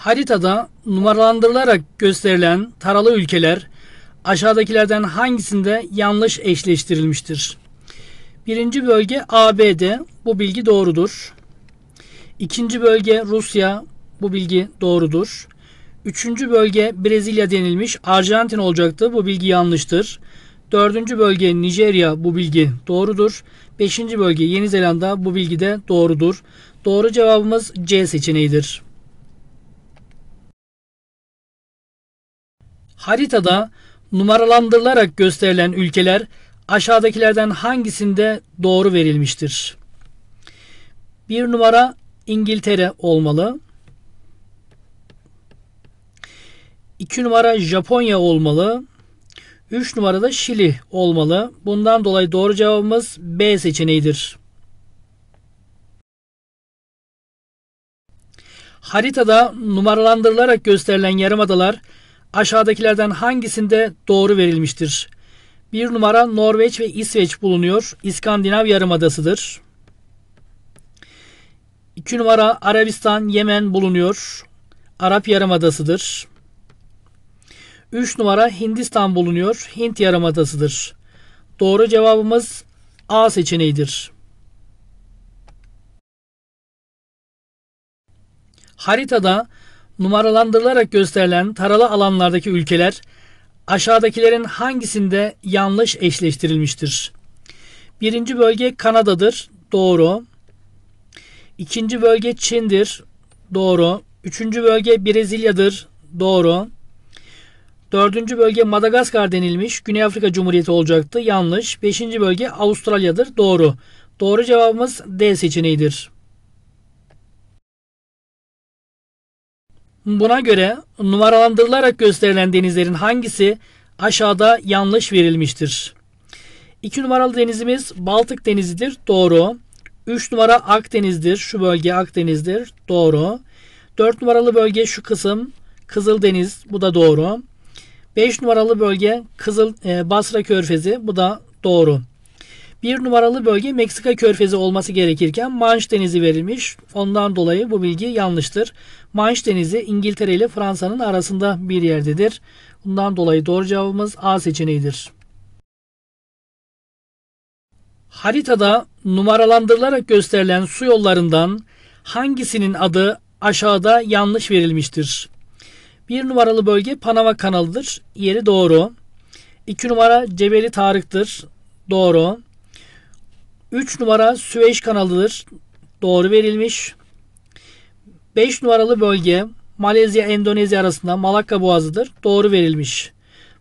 Haritada numaralandırılarak gösterilen taralı ülkeler aşağıdakilerden hangisinde yanlış eşleştirilmiştir? Birinci bölge ABD, bu bilgi doğrudur. İkinci bölge Rusya, bu bilgi doğrudur. Üçüncü bölge Brezilya denilmiş, Arjantin olacaktı, bu bilgi yanlıştır. Dördüncü bölge Nijerya, bu bilgi doğrudur. Beşinci bölge Yeni Zelanda, bu bilgi de doğrudur. Doğru cevabımız C seçeneğidir. Haritada numaralandırılarak gösterilen ülkeler aşağıdakilerden hangisinde doğru verilmiştir? Bir numara İngiltere olmalı. İki numara Japonya olmalı. Üç numarada Şili olmalı. Bundan dolayı doğru cevabımız B seçeneğidir. Haritada numaralandırılarak gösterilen yarımadalar adalar Aşağıdakilerden hangisinde doğru verilmiştir? Bir numara Norveç ve İsveç bulunuyor. İskandinav yarımadasıdır. İki numara Arabistan, Yemen bulunuyor. Arap yarımadasıdır. Üç numara Hindistan bulunuyor. Hint yarımadasıdır. Doğru cevabımız A seçeneğidir. Haritada numaralandırılarak gösterilen taralı alanlardaki ülkeler aşağıdakilerin hangisinde yanlış eşleştirilmiştir? Birinci bölge Kanada'dır. Doğru. İkinci bölge Çin'dir. Doğru. Üçüncü bölge Brezilya'dır. Doğru. Dördüncü bölge Madagaskar denilmiş. Güney Afrika Cumhuriyeti olacaktı. Yanlış. Beşinci bölge Avustralya'dır. Doğru. Doğru cevabımız D seçeneğidir. Buna göre numaralandırılarak gösterilen denizlerin hangisi aşağıda yanlış verilmiştir? 2 numaralı denizimiz Baltık Denizi'dir. Doğru. 3 numara Akdeniz'dir. Şu bölge Akdeniz'dir. Doğru. 4 numaralı bölge şu kısım Kızıldeniz. Bu da doğru. 5 numaralı bölge Kızıl e, Basra Körfezi. Bu da doğru. Bir numaralı bölge Meksika körfezi olması gerekirken Manş Denizi verilmiş. Ondan dolayı bu bilgi yanlıştır. Manş Denizi İngiltere ile Fransa'nın arasında bir yerdedir. Bundan dolayı doğru cevabımız A seçeneğidir. Haritada numaralandırılarak gösterilen su yollarından hangisinin adı aşağıda yanlış verilmiştir? Bir numaralı bölge Panama kanalıdır. Yeri doğru. İki numara Cebeli Tarık'tır. Doğru. 3 numara Süveyş kanalıdır. Doğru verilmiş. 5 numaralı bölge Malezya Endonezya arasında Malakka Boğazı'dır. Doğru verilmiş.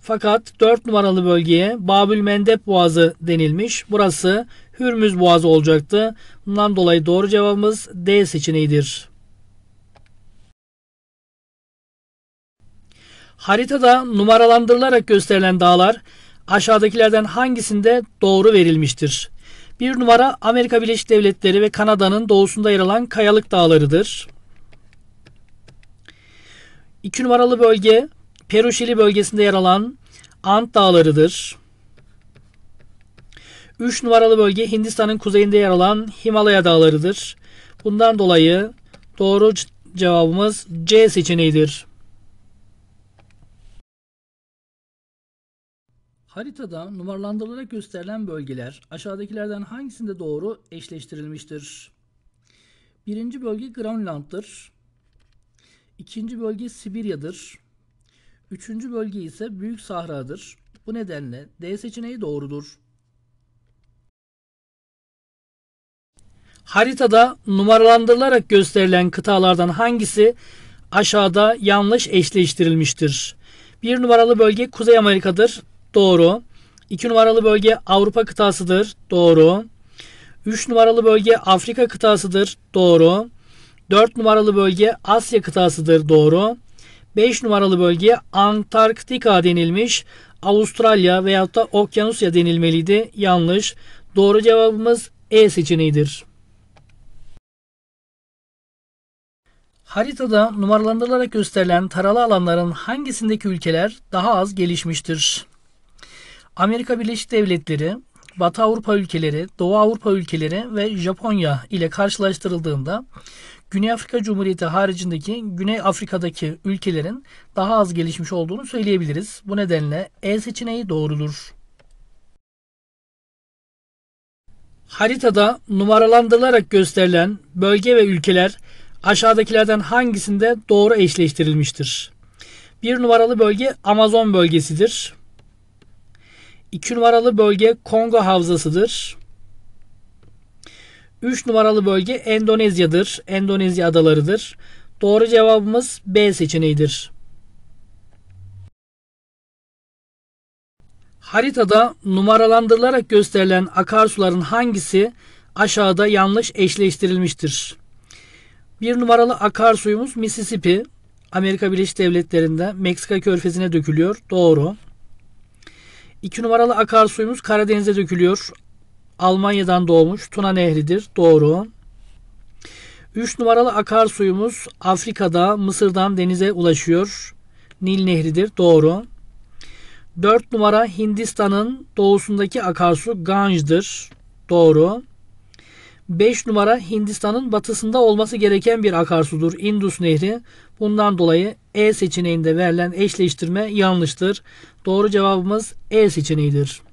Fakat 4 numaralı bölgeye Babül Mendeb Boğazı denilmiş. Burası Hürmüz Boğazı olacaktı. Bundan dolayı doğru cevabımız D seçeneğidir. Haritada numaralandırılarak gösterilen dağlar aşağıdakilerden hangisinde doğru verilmiştir? Bir numara Amerika Birleşik Devletleri ve Kanada'nın doğusunda yer alan Kayalık Dağları'dır. İki numaralı bölge Peruşili bölgesinde yer alan Ant Dağları'dır. Üç numaralı bölge Hindistan'ın kuzeyinde yer alan Himalaya Dağları'dır. Bundan dolayı doğru cevabımız C seçeneğidir. Haritada numaralandırılarak gösterilen bölgeler aşağıdakilerden hangisinde doğru eşleştirilmiştir? Birinci bölge Grönland'dır. İkinci bölge Sibirya'dır. Üçüncü bölge ise Büyük Sahra'dır. Bu nedenle D seçeneği doğrudur. Haritada numaralandırılarak gösterilen kıtalardan hangisi aşağıda yanlış eşleştirilmiştir? Bir numaralı bölge Kuzey Amerika'dır. Doğru. 2 numaralı bölge Avrupa kıtasıdır. Doğru. 3 numaralı bölge Afrika kıtasıdır. Doğru. 4 numaralı bölge Asya kıtasıdır. Doğru. 5 numaralı bölge Antarktika denilmiş. Avustralya veyahut da Okyanusya denilmeliydi. Yanlış. Doğru cevabımız E seçeneğidir. Haritada numaralandırılarak gösterilen taralı alanların hangisindeki ülkeler daha az gelişmiştir? Amerika Birleşik Devletleri, Batı Avrupa ülkeleri, Doğu Avrupa ülkeleri ve Japonya ile karşılaştırıldığında Güney Afrika Cumhuriyeti haricindeki Güney Afrika'daki ülkelerin daha az gelişmiş olduğunu söyleyebiliriz. Bu nedenle E seçeneği doğrudur. Haritada numaralandırılarak gösterilen bölge ve ülkeler aşağıdakilerden hangisinde doğru eşleştirilmiştir? Bir numaralı bölge Amazon bölgesidir. 2 numaralı bölge Kongo Havzası'dır. 3 numaralı bölge Endonezya'dır. Endonezya adalarıdır. Doğru cevabımız B seçeneğidir. Haritada numaralandırılarak gösterilen akarsuların hangisi aşağıda yanlış eşleştirilmiştir? Bir numaralı akarsuyumuz Mississippi. Amerika Birleşik Devletleri'nde Meksika körfezine dökülüyor. Doğru. 2 numaralı akarsuyumuz Karadeniz'e dökülüyor. Almanya'dan doğmuş Tuna Nehri'dir. Doğru. 3 numaralı akarsuyumuz Afrika'da Mısır'dan denize ulaşıyor. Nil Nehri'dir. Doğru. 4 numara Hindistan'ın doğusundaki akarsu Ganj'dır. Doğru. 5 numara Hindistan'ın batısında olması gereken bir akarsudur Indus Nehri. Bundan dolayı E seçeneğinde verilen eşleştirme yanlıştır. Doğru cevabımız E seçeneğidir.